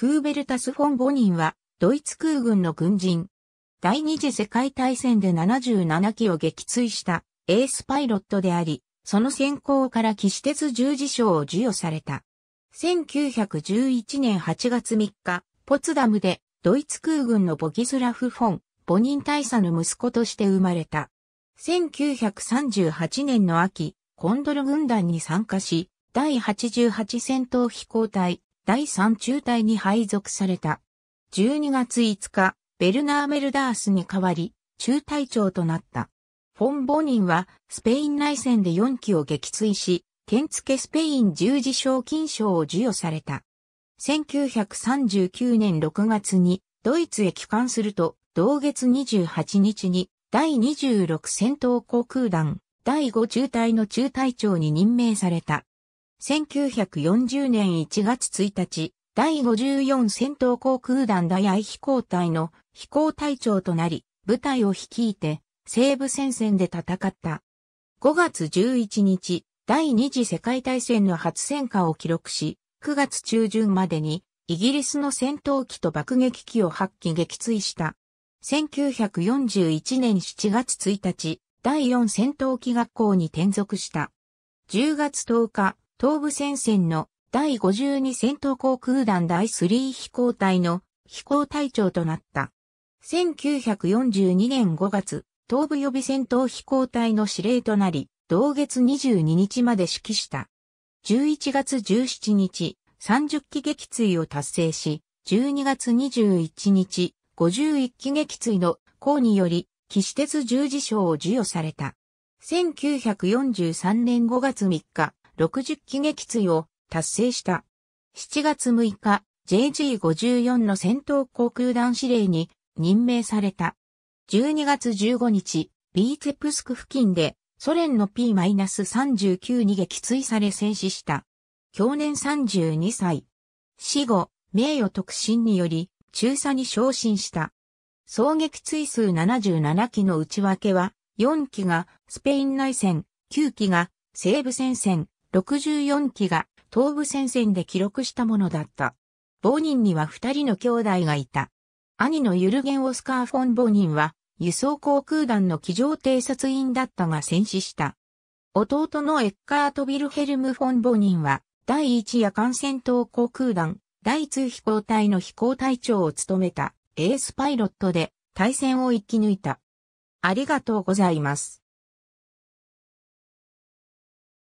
フーベルタス・フォン・ボニンは、ドイツ空軍の軍人。第二次世界大戦で77機を撃墜したエースパイロットであり、その先行から騎士鉄十字章を授与された。1911年8月3日、ポツダムでドイツ空軍のボギスラフ・フォン、ボニン大佐の息子として生まれた。1938年の秋、コンドル軍団に参加し、第88戦闘飛行隊、第3中隊に配属された。12月5日、ベルナー・メルダースに代わり、中隊長となった。フォン・ボニンは、スペイン内戦で4機を撃墜し、剣付スペイン十字賞金賞を授与された。1939年6月に、ドイツへ帰還すると、同月28日に、第26戦闘航空団、第5中隊の中隊長に任命された。1940年1月1日、第54戦闘航空団大愛飛行隊の飛行隊長となり、部隊を率いて西部戦線で戦った。5月11日、第二次世界大戦の初戦果を記録し、9月中旬までにイギリスの戦闘機と爆撃機を発揮撃墜した。1941年7月1日、第4戦闘機学校に転属した。10月10日、東部戦線の第52戦闘航空団第3飛行隊の飛行隊長となった。1942年5月、東部予備戦闘飛行隊の司令となり、同月22日まで指揮した。11月17日、30機撃墜を達成し、12月21日、51機撃墜の功により、岸鉄十字章を授与された。1943年5月3日、60機撃墜を達成した。7月6日、JG54 の戦闘航空団司令に任命された。12月15日、ビーツェプスク付近でソ連の P-39 に撃墜され戦死した。去年32歳。死後、名誉特進により、中佐に昇進した。総撃墜数77機の内訳は、4機がスペイン内戦、9機が西部戦線、64機が東部戦線で記録したものだった。ボーニンには二人の兄弟がいた。兄のユルゲン・オスカー・フォン・ボーニンは、輸送航空団の機上偵察員だったが戦死した。弟のエッカート・ビルヘルム・フォン・ボーニンは、第一夜間戦闘航空団、第2飛行隊の飛行隊長を務めたエースパイロットで対戦を生き抜いた。ありがとうございます。